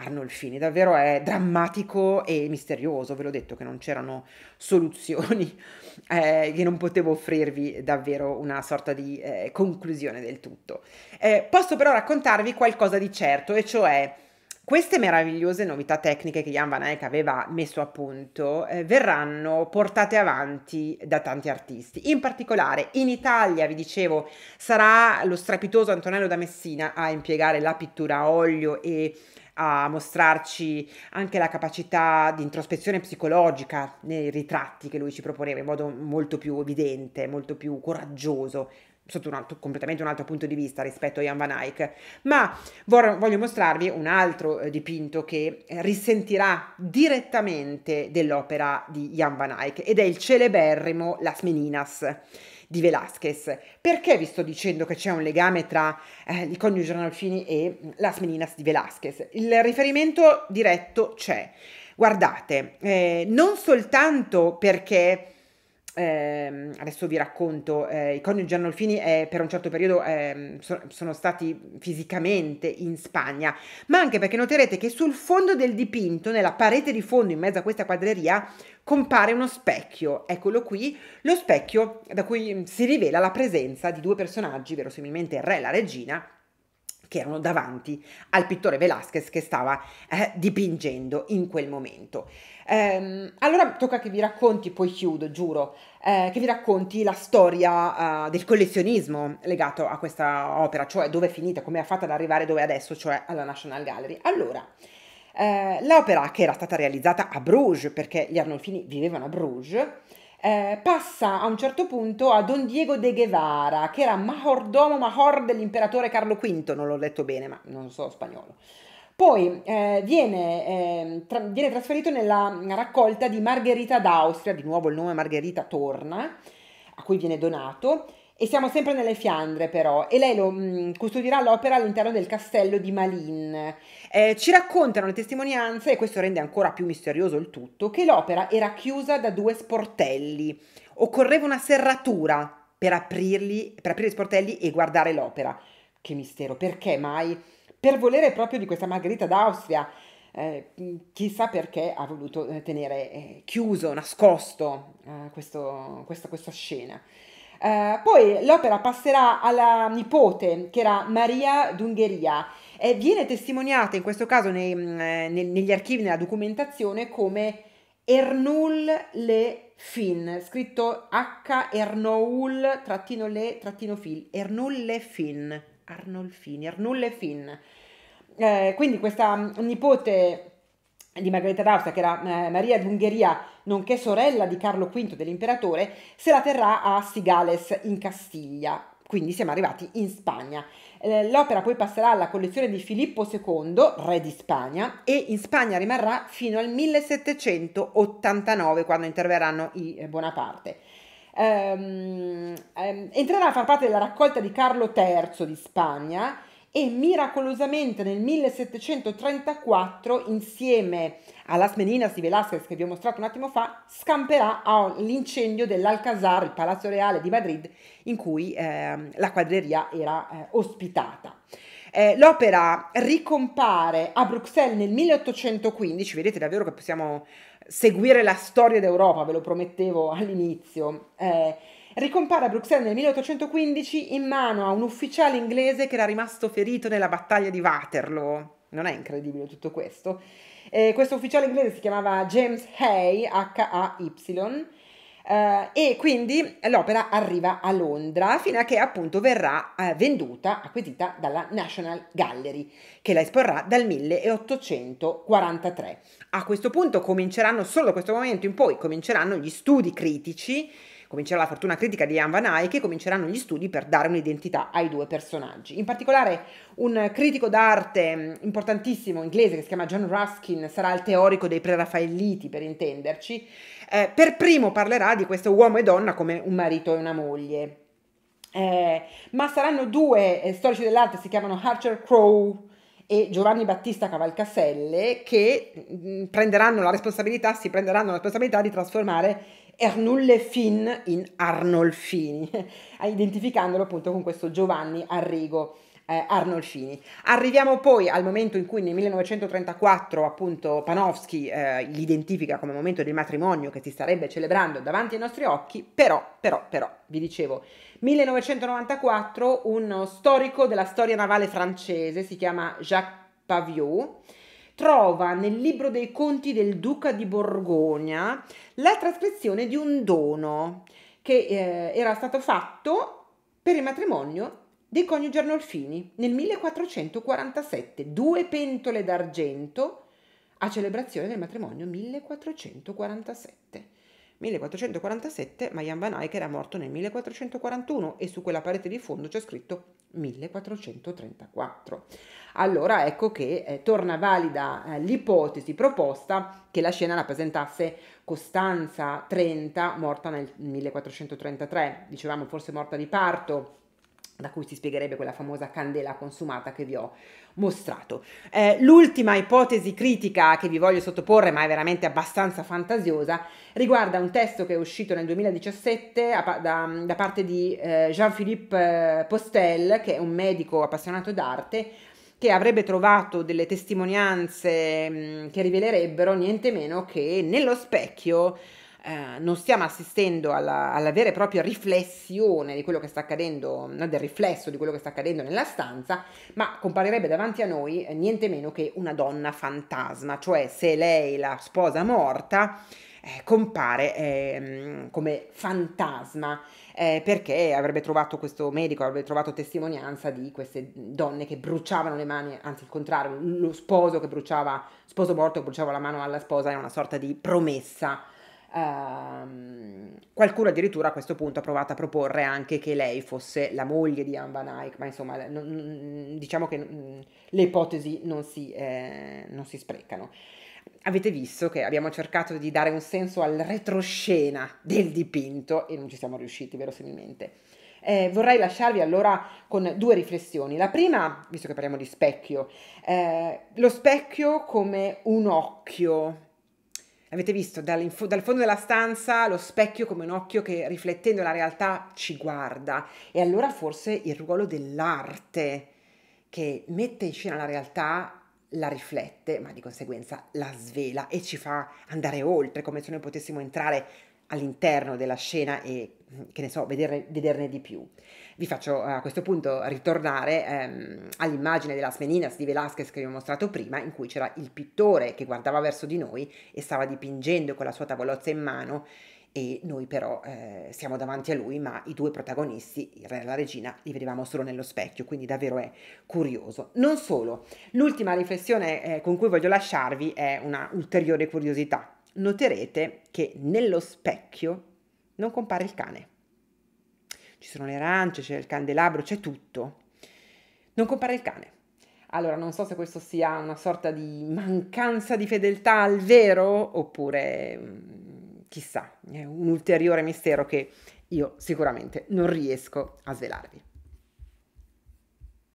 Arnolfini, davvero è drammatico e misterioso, ve l'ho detto che non c'erano soluzioni, eh, che non potevo offrirvi davvero una sorta di eh, conclusione del tutto. Eh, posso però raccontarvi qualcosa di certo, e cioè queste meravigliose novità tecniche che Jan Van Eyck aveva messo a punto eh, verranno portate avanti da tanti artisti. In particolare in Italia, vi dicevo, sarà lo strapitoso Antonello da Messina a impiegare la pittura a olio e a mostrarci anche la capacità di introspezione psicologica nei ritratti che lui ci proponeva in modo molto più evidente, molto più coraggioso sotto un altro, completamente un altro punto di vista rispetto a Jan van Eyck, ma vor, voglio mostrarvi un altro eh, dipinto che eh, risentirà direttamente dell'opera di Jan van Eyck ed è il celeberrimo Las Meninas di Velázquez. Perché vi sto dicendo che c'è un legame tra eh, il coniuge Ranolfini e Las Meninas di Velázquez? Il riferimento diretto c'è. Guardate, eh, non soltanto perché ehm, adesso vi racconto, eh, i coniugi Gianolfini eh, per un certo periodo eh, so, sono stati fisicamente in Spagna, ma anche perché noterete che sul fondo del dipinto, nella parete di fondo in mezzo a questa quadreria, compare uno specchio, eccolo qui, lo specchio da cui si rivela la presenza di due personaggi, verosimilmente il re e la regina, che erano davanti al pittore Velázquez che stava eh, dipingendo in quel momento. Ehm, allora tocca che vi racconti, poi chiudo, giuro, eh, che vi racconti la storia eh, del collezionismo legato a questa opera, cioè dove è finita, come ha fatto ad arrivare dove è adesso, cioè alla National Gallery. Allora, eh, l'opera che era stata realizzata a Bruges, perché gli Arnolfini vivevano a Bruges, eh, passa a un certo punto a Don Diego de Guevara, che era mahordomo mahor dell'imperatore Carlo V, non l'ho letto bene, ma non so spagnolo. Poi eh, viene, eh, tra- viene, trasferito nella raccolta di Margherita d'Austria, di nuovo il nome Margherita torna, a cui viene donato, e siamo sempre nelle Fiandre però, e lei lo, mh, mm, custodirà l'opera all'interno del castello di Malin, eh, ci raccontano le testimonianze, e questo rende ancora più misterioso il tutto, che l'opera era chiusa da due sportelli. Occorreva una serratura per, aprirli, per aprire gli sportelli e guardare l'opera. Che mistero, perché mai? Per volere proprio di questa Margherita d'Austria, eh, mm, chissà perché ha voluto eh, tenere eh, chiuso, nascosto eh, questo, questo, questa scena. Eh, poi l'opera passerà alla nipote che era Maria d'Ungheria eh, viene testimoniata in questo caso nei, mm, eh, negli archivi, nella documentazione, come Ernul le Fin, scritto H Ernoul trattino le trattino fil, Ernul le Fin, Arnolfini, Ernul le Fin. Eh, quindi questa mm, nipote di Margherita d'Austria, che era eh, Maria d'Ungheria, nonché sorella di Carlo V dell'imperatore, se la terrà a Sigales in Castiglia. Quindi siamo arrivati in Spagna. Eh, l'opera poi passerà alla collezione di Filippo II, re di Spagna, e in Spagna rimarrà fino al 1789, quando interverranno i eh, Bonaparte. Ehm, ehm, entrerà a far parte della raccolta di Carlo III di Spagna e miracolosamente nel 1734 insieme alla Las di Velázquez che vi ho mostrato un attimo fa scamperà all'incendio dell'Alcazar, il palazzo reale di Madrid in cui eh, la quadreria era eh, ospitata. Eh, l'opera ricompare a Bruxelles nel 1815, vedete davvero che possiamo seguire la storia d'Europa, ve lo promettevo all'inizio. Eh, ricompare a Bruxelles nel 1815 in mano a un ufficiale inglese che era rimasto ferito nella battaglia di Waterloo. Non è incredibile tutto questo? Eh, questo ufficiale inglese si chiamava James Hay, H-A-Y, eh, e quindi l'opera arriva a Londra fino a che appunto verrà eh, venduta, acquisita dalla National Gallery, che la esporrà dal 1843. A questo punto cominceranno, solo da questo momento in poi, cominceranno gli studi critici comincerà la fortuna critica di Ian Van Eyck e cominceranno gli studi per dare un'identità ai due personaggi. In particolare un critico d'arte mm, importantissimo inglese che si chiama John Ruskin sarà il teorico dei preraffaelliti per intenderci, eh, per primo parlerà di questo uomo e donna come un marito e una moglie. Eh, ma saranno due eh, storici dell'arte, si chiamano Archer Crow e Giovanni Battista Cavalcaselle che mm, prenderanno la responsabilità, si prenderanno la responsabilità di trasformare Ernulle Finn in Arnolfini, identificandolo appunto con questo Giovanni Arrigo. Eh, Arnolfini. Arriviamo poi al momento in cui nel 1934 appunto Panofsky eh, li come momento del matrimonio che si starebbe celebrando davanti ai nostri occhi, però, però, però, vi dicevo, 1994 uno storico della storia navale francese si chiama Jacques Paviot trova nel libro dei conti del duca di Borgogna la trascrizione di un dono che eh, era stato fatto per il matrimonio dei coniugi Arnolfini nel 1447, due pentole d'argento a celebrazione del matrimonio 1447. 1447, ma Jan van Eyck era morto nel 1441 e su quella parete di fondo c'è scritto 1434 allora ecco che eh, torna valida eh, l'ipotesi proposta che la scena rappresentasse Costanza 30 morta nel 1433, dicevamo forse morta di parto da cui si spiegherebbe quella famosa candela consumata che vi ho mostrato. Eh, l'ultima ipotesi critica che vi voglio sottoporre, ma è veramente abbastanza fantasiosa, riguarda un testo che è uscito nel 2017 a, da, da, parte di eh, Jean-Philippe eh, Postel, che è un medico appassionato d'arte, che avrebbe trovato delle testimonianze mm, che rivelerebbero niente meno che nello specchio eh, non stiamo assistendo alla, alla, vera e propria riflessione di quello che sta accadendo, del riflesso di quello che sta accadendo nella stanza, ma comparirebbe davanti a noi niente meno che una donna fantasma, cioè se lei la sposa morta eh, compare eh, come fantasma eh, perché avrebbe trovato questo medico, avrebbe trovato testimonianza di queste donne che bruciavano le mani, anzi il contrario, lo sposo che bruciava, sposo morto che bruciava la mano alla sposa era una sorta di promessa. Uh, qualcuno addirittura a questo punto ha provato a proporre anche che lei fosse la moglie di Anne Van Eyck, ma insomma non, diciamo che mm, le ipotesi non si, eh, non si sprecano avete visto che abbiamo cercato di dare un senso al retroscena del dipinto e non ci siamo riusciti verosimilmente. Eh, vorrei lasciarvi allora con due riflessioni. La prima, visto che parliamo di specchio, eh, lo specchio come un occhio. Avete visto dal, dal fondo della stanza lo specchio come un occhio che riflettendo la realtà ci guarda e allora forse il ruolo dell'arte che mette in scena la realtà la riflette, ma di conseguenza la svela e ci fa andare oltre, come se noi potessimo entrare all'interno della scena e, mm, che ne so, vederne, vederne di più. Vi faccio eh, a questo punto ritornare ehm, all'immagine della Meninas di Velázquez che vi ho mostrato prima, in cui c'era il pittore che guardava verso di noi e stava dipingendo con la sua tavolozza in mano e noi però eh, siamo davanti a lui, ma i due protagonisti, il re e la regina, li vedevamo solo nello specchio, quindi davvero è curioso. Non solo, l'ultima riflessione eh, con cui voglio lasciarvi è una ulteriore curiosità. Noterete che nello specchio non compare il cane. Ci sono le arance, c'è il candelabro, c'è tutto. Non compare il cane. Allora, non so se questo sia una sorta di mancanza di fedeltà al vero oppure mm, chissà, è un ulteriore mistero che io sicuramente non riesco a svelarvi.